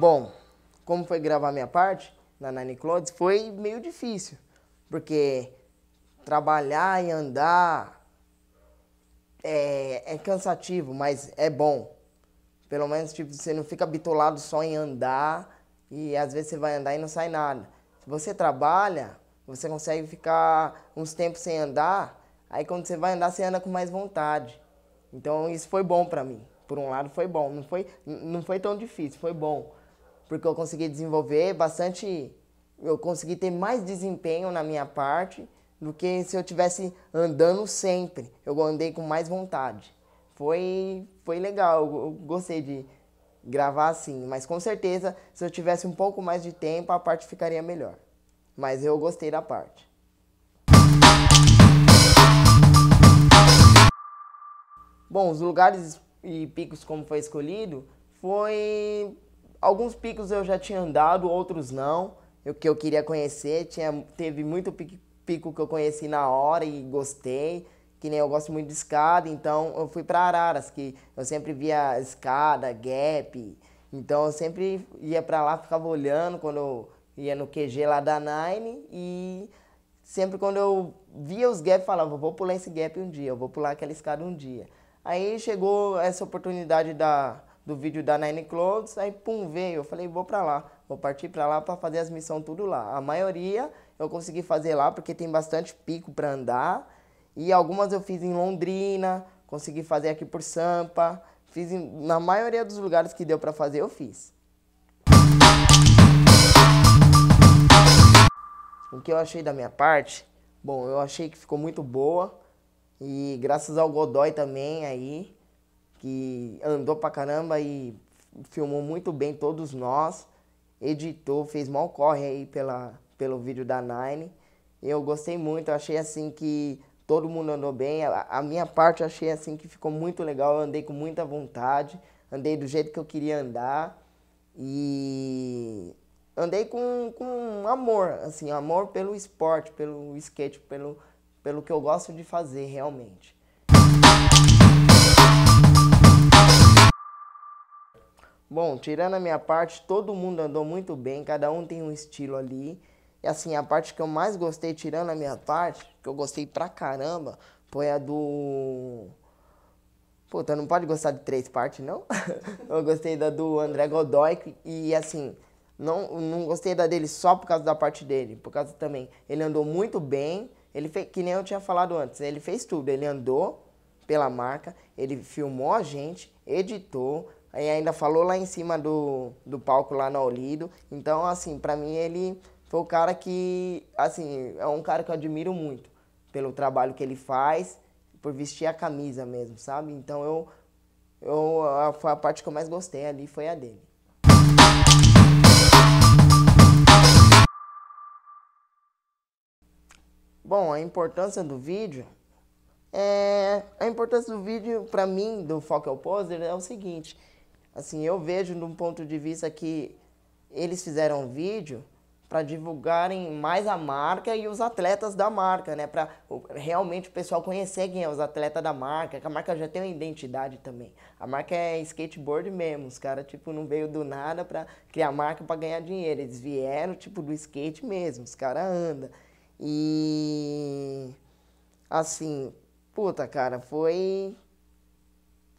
Bom, como foi gravar minha parte na Nine Clothes? foi meio difícil, porque trabalhar e andar é, é cansativo, mas é bom. Pelo menos tipo, você não fica bitolado só em andar e às vezes você vai andar e não sai nada. Se você trabalha, você consegue ficar uns tempos sem andar, aí quando você vai andar, você anda com mais vontade. Então isso foi bom para mim. Por um lado foi bom, não foi, não foi tão difícil, foi bom porque eu consegui desenvolver bastante, eu consegui ter mais desempenho na minha parte do que se eu tivesse andando sempre. Eu andei com mais vontade. Foi, foi legal, eu gostei de gravar assim, mas com certeza se eu tivesse um pouco mais de tempo a parte ficaria melhor. Mas eu gostei da parte. Bom, os lugares e picos como foi escolhido foi alguns picos eu já tinha andado, outros não. O que eu queria conhecer, tinha, teve muito pico, que eu conheci na hora e gostei. Que nem eu gosto muito de escada, então eu fui para Araras, que eu sempre via escada, gap. Então eu sempre ia para lá, ficava olhando quando eu ia no QG lá da Nine e sempre quando eu via os gaps, falava, vou pular esse gap um dia, eu vou pular aquela escada um dia. Aí chegou essa oportunidade da, do vídeo da Nine Clothes, aí pum, veio, eu falei, vou pra lá, vou partir pra lá pra fazer as missões tudo lá. A maioria eu consegui fazer lá porque tem bastante pico pra andar, e algumas eu fiz em Londrina, consegui fazer aqui por Sampa, fiz em, na maioria dos lugares que deu pra fazer, eu fiz. O que eu achei da minha parte? Bom, eu achei que ficou muito boa, e graças ao Godoy também aí, que andou pra caramba e filmou muito bem todos nós, editou, fez mal corre aí pela, pelo vídeo da Nine. Eu gostei muito, achei assim que todo mundo andou bem. A, a minha parte achei assim que ficou muito legal, eu andei com muita vontade, andei do jeito que eu queria andar e andei com, com amor, assim, amor pelo esporte, pelo skate, pelo, pelo que eu gosto de fazer realmente. Bom, tirando a minha parte, todo mundo andou muito bem, cada um tem um estilo ali. E assim, a parte que eu mais gostei, tirando a minha parte, que eu gostei pra caramba, foi a do. Puta, não pode gostar de três partes, não? eu gostei da do André Godoy e assim. Não, não gostei da dele só por causa da parte dele, por causa também. Ele andou muito bem, ele fez, que nem eu tinha falado antes, ele fez tudo. Ele andou pela marca, ele filmou a gente, editou, e ainda falou lá em cima do, do palco, lá no Olido. Então, assim, para mim ele foi o cara que, assim, é um cara que eu admiro muito pelo trabalho que ele faz, por vestir a camisa mesmo, sabe? Então eu, eu foi a parte que eu mais gostei ali, foi a dele. Bom, a importância do vídeo é, a importância do vídeo, para mim, do Focal Poser, é o seguinte: Assim, eu vejo de um ponto de vista que eles fizeram um vídeo para divulgarem mais a marca e os atletas da marca, né? Para realmente o pessoal conhecer quem é os atletas da marca, que a marca já tem uma identidade também. A marca é skateboard mesmo, os caras tipo não veio do nada para criar marca para ganhar dinheiro, eles vieram tipo do skate mesmo, os caras andam. E assim, puta, cara, foi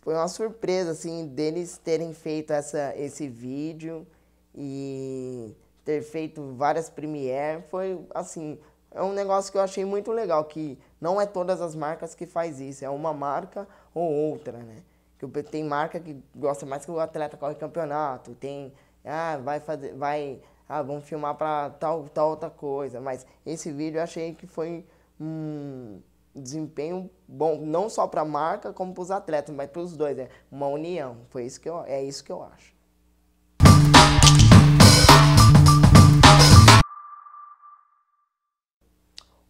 foi uma surpresa, assim, deles terem feito essa, esse vídeo e ter feito várias premiere. Foi, assim, é um negócio que eu achei muito legal, que não é todas as marcas que faz isso, é uma marca ou outra, né? Que tem marca que gosta mais que o atleta corre campeonato, tem, ah, vai fazer, vai, ah, vamos filmar para tal, tal outra coisa. Mas esse vídeo eu achei que foi, hum, desempenho bom, não só para a marca, como para os atletas, mas para os dois. É né? uma união. Foi isso que eu, é isso que eu acho.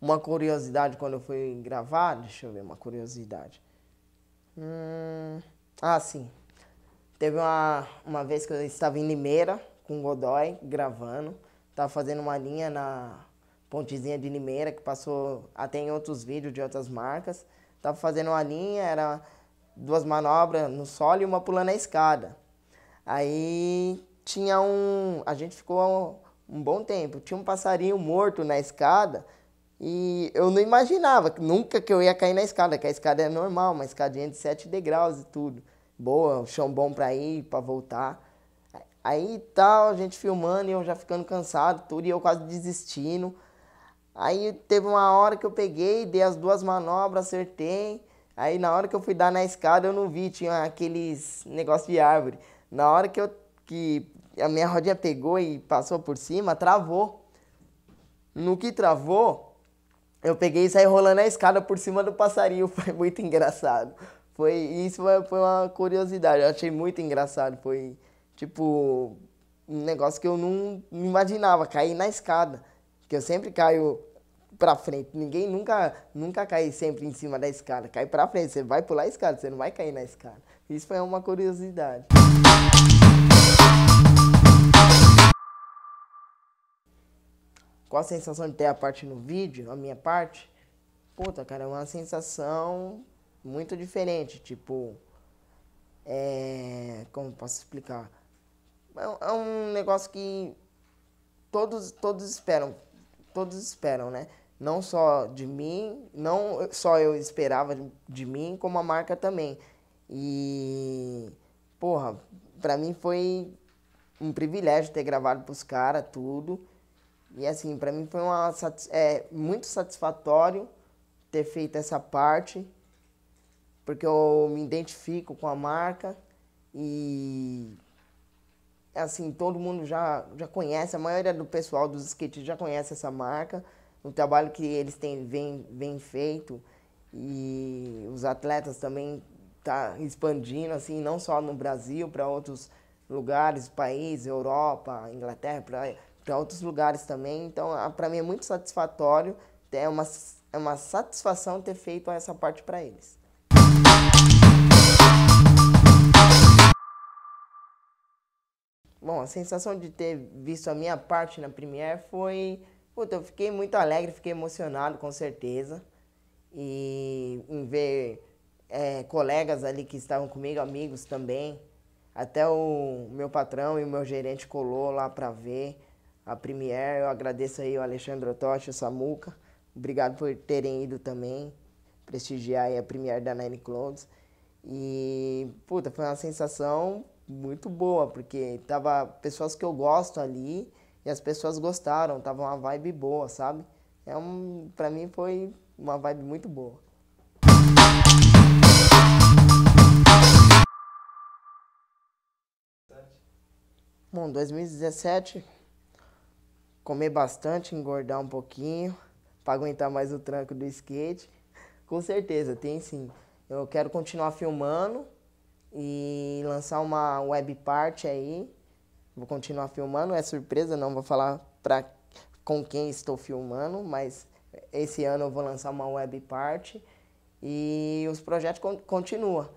Uma curiosidade quando eu fui gravar, deixa eu ver, uma curiosidade. Hum, ah, sim. Teve uma, uma vez que eu estava em Limeira com o Godoy gravando, estava fazendo uma linha na Pontezinha de Limeira, que passou até em outros vídeos de outras marcas. Tava fazendo uma linha, era duas manobras no solo e uma pulando a escada. Aí tinha um. A gente ficou um bom tempo. Tinha um passarinho morto na escada e eu não imaginava nunca que eu ia cair na escada, que a escada é normal, uma escadinha de 7 degraus e tudo. Boa, um chão bom para ir, para voltar. Aí tal, a gente filmando e eu já ficando cansado, tudo, e eu quase desistindo. Aí teve uma hora que eu peguei, dei as duas manobras, acertei. Aí na hora que eu fui dar na escada, eu não vi, tinha aqueles negócio de árvore. Na hora que, eu, que a minha rodinha pegou e passou por cima, travou. No que travou, eu peguei e saí rolando a escada por cima do passarinho. Foi muito engraçado. Foi, isso foi uma curiosidade, eu achei muito engraçado. Foi tipo um negócio que eu não imaginava, cair na escada que eu sempre caio pra frente. Ninguém nunca, nunca cai sempre em cima da escada. Cai pra frente, você vai pular a escada, você não vai cair na escada. Isso foi é uma curiosidade. Qual a sensação de ter a parte no vídeo, a minha parte? Puta, cara, é uma sensação muito diferente. Tipo, é... como posso explicar? É, é um negócio que todos, todos esperam todos esperam, né? Não só de mim, não só eu esperava de, mim, como a marca também. E, porra, pra mim foi um privilégio ter gravado pros caras tudo. E assim, pra mim foi uma, é, muito satisfatório ter feito essa parte, porque eu me identifico com a marca e assim, todo mundo já, já conhece, a maioria do pessoal dos skates já conhece essa marca, o trabalho que eles têm vem, vem feito e os atletas também tá expandindo, assim, não só no Brasil, para outros lugares, país, Europa, Inglaterra, para outros lugares também. Então, ah, para mim é muito satisfatório, é uma, é uma satisfação ter feito essa parte para eles. Bom, a sensação de ter visto a minha parte na Premiere foi. Puta, eu fiquei muito alegre, fiquei emocionado, com certeza. E em ver é, colegas ali que estavam comigo, amigos também. Até o meu patrão e o meu gerente colou lá para ver a Premiere. Eu agradeço aí o Alexandre Ototti, o Samuca. Obrigado por terem ido também prestigiar a Premiere da Nine Clothes. E, puta, foi uma sensação muito boa, porque tava pessoas que eu gosto ali e as pessoas gostaram, tava uma vibe boa, sabe? É um, pra mim foi uma vibe muito boa. Bom, 2017, comer bastante, engordar um pouquinho, para aguentar mais o tranco do skate. Com certeza, tem sim. Eu quero continuar filmando, e lançar uma web parte aí. Vou continuar filmando, é surpresa, não vou falar pra, com quem estou filmando, mas esse ano eu vou lançar uma web parte e os projetos con continuam.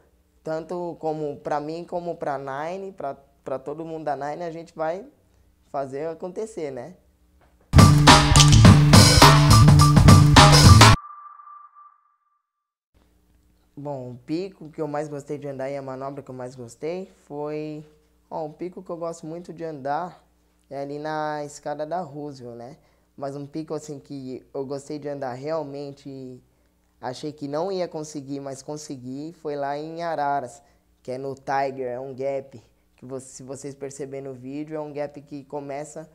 Tanto como para mim, como para Nine, para todo mundo da Nine, a gente vai fazer acontecer, né? Bom, o pico que eu mais gostei de andar e a manobra que eu mais gostei foi... Ó, um pico que eu gosto muito de andar é ali na escada da Roosevelt, né? Mas um pico, assim, que eu gostei de andar realmente achei que não ia conseguir, mas consegui, foi lá em Araras, que é no Tiger, é um gap, que você, se vocês perceberem no vídeo, é um gap que começa,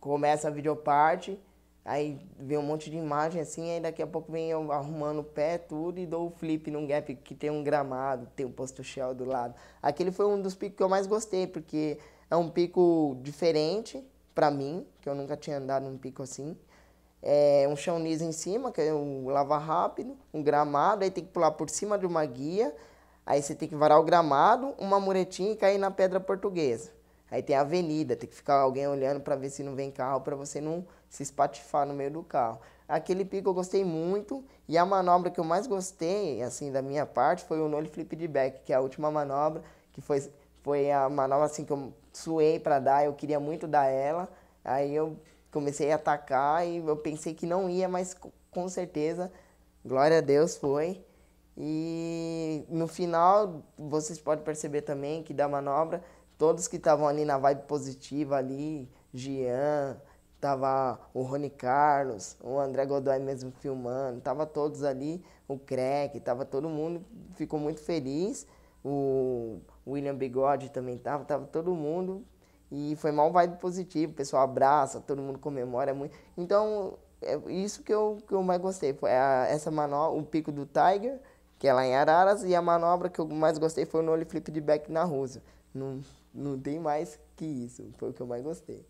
começa a videoparte, Aí vem um monte de imagem assim, aí daqui a pouco vem eu arrumando o pé, tudo, e dou o flip num gap que tem um gramado, tem um posto shell do lado. Aquele foi um dos picos que eu mais gostei, porque é um pico diferente para mim, que eu nunca tinha andado num pico assim. É um chão liso em cima, que é um lava rápido, um gramado, aí tem que pular por cima de uma guia, aí você tem que varar o gramado, uma muretinha e cair na pedra portuguesa. Aí tem a avenida, tem que ficar alguém olhando para ver se não vem carro, para você não se espatifar no meio do carro. Aquele pico eu gostei muito e a manobra que eu mais gostei, assim, da minha parte, foi o nole flip de back, que é a última manobra, que foi, foi a manobra, assim, que eu suei para dar, eu queria muito dar ela, aí eu comecei a atacar e eu pensei que não ia, mas com certeza, glória a Deus, foi. E no final, vocês podem perceber também que da manobra, todos que estavam ali na vibe positiva ali, Gian, Tava o Rony Carlos, o André Godoy mesmo filmando, tava todos ali, o Crack, tava todo mundo, ficou muito feliz. O William Bigode também tava, tava todo mundo. E foi mal vibe positivo, o pessoal abraça, todo mundo comemora muito. Então, é isso que eu, que eu mais gostei. Foi a, essa manobra, o pico do Tiger, que é lá em Araras, e a manobra que eu mais gostei foi o Nolly Flip de Back na Rússia. Não, não tem mais que isso, foi o que eu mais gostei.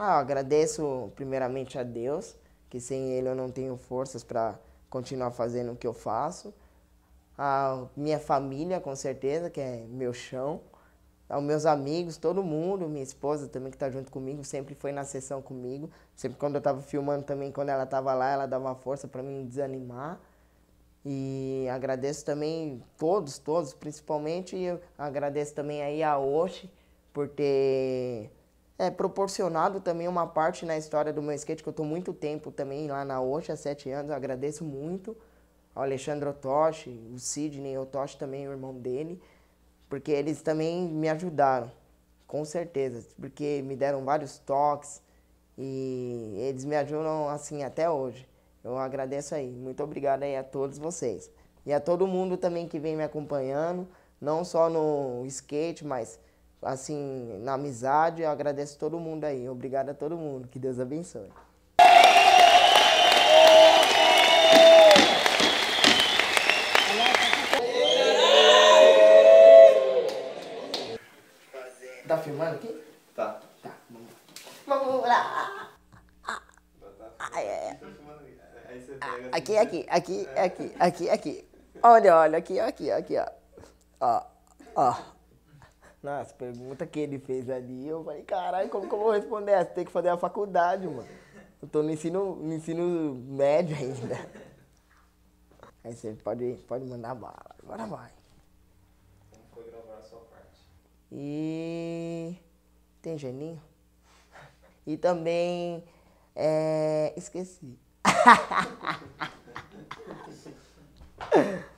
Ah, agradeço primeiramente a Deus, que sem Ele eu não tenho forças para continuar fazendo o que eu faço. A minha família, com certeza, que é meu chão. Aos meus amigos, todo mundo, minha esposa também que está junto comigo, sempre foi na sessão comigo. Sempre quando eu estava filmando também, quando ela estava lá, ela dava uma força para mim desanimar. E agradeço também todos, todos, principalmente e agradeço também aí a Oshi por ter é, proporcionado também uma parte na história do meu skate, que eu estou muito tempo também lá na há sete anos, eu agradeço muito ao Alexandre Otoshi, o Sidney Otoshi também, o irmão dele, porque eles também me ajudaram, com certeza, porque me deram vários toques e eles me ajudam assim até hoje. Eu agradeço aí, muito obrigado aí a todos vocês. E a todo mundo também que vem me acompanhando, não só no skate, mas assim, na amizade. Eu agradeço todo mundo aí. Obrigado a todo mundo. Que Deus abençoe. Tá filmando aqui? Tá. Tá, vamos lá. Tá aqui, assim, né? aqui, aqui, aqui, aqui, aqui. Olha, olha, aqui, aqui, aqui, ó. Ó, ó nas perguntas que ele fez ali, eu falei, caralho, como que eu vou responder essa? Tem que fazer a faculdade, mano. Eu tô no ensino, no ensino médio ainda. Aí você pode, pode mandar bala. Agora vai. Como foi gravar a sua parte? E. Tem geninho? E também. É... Esqueci.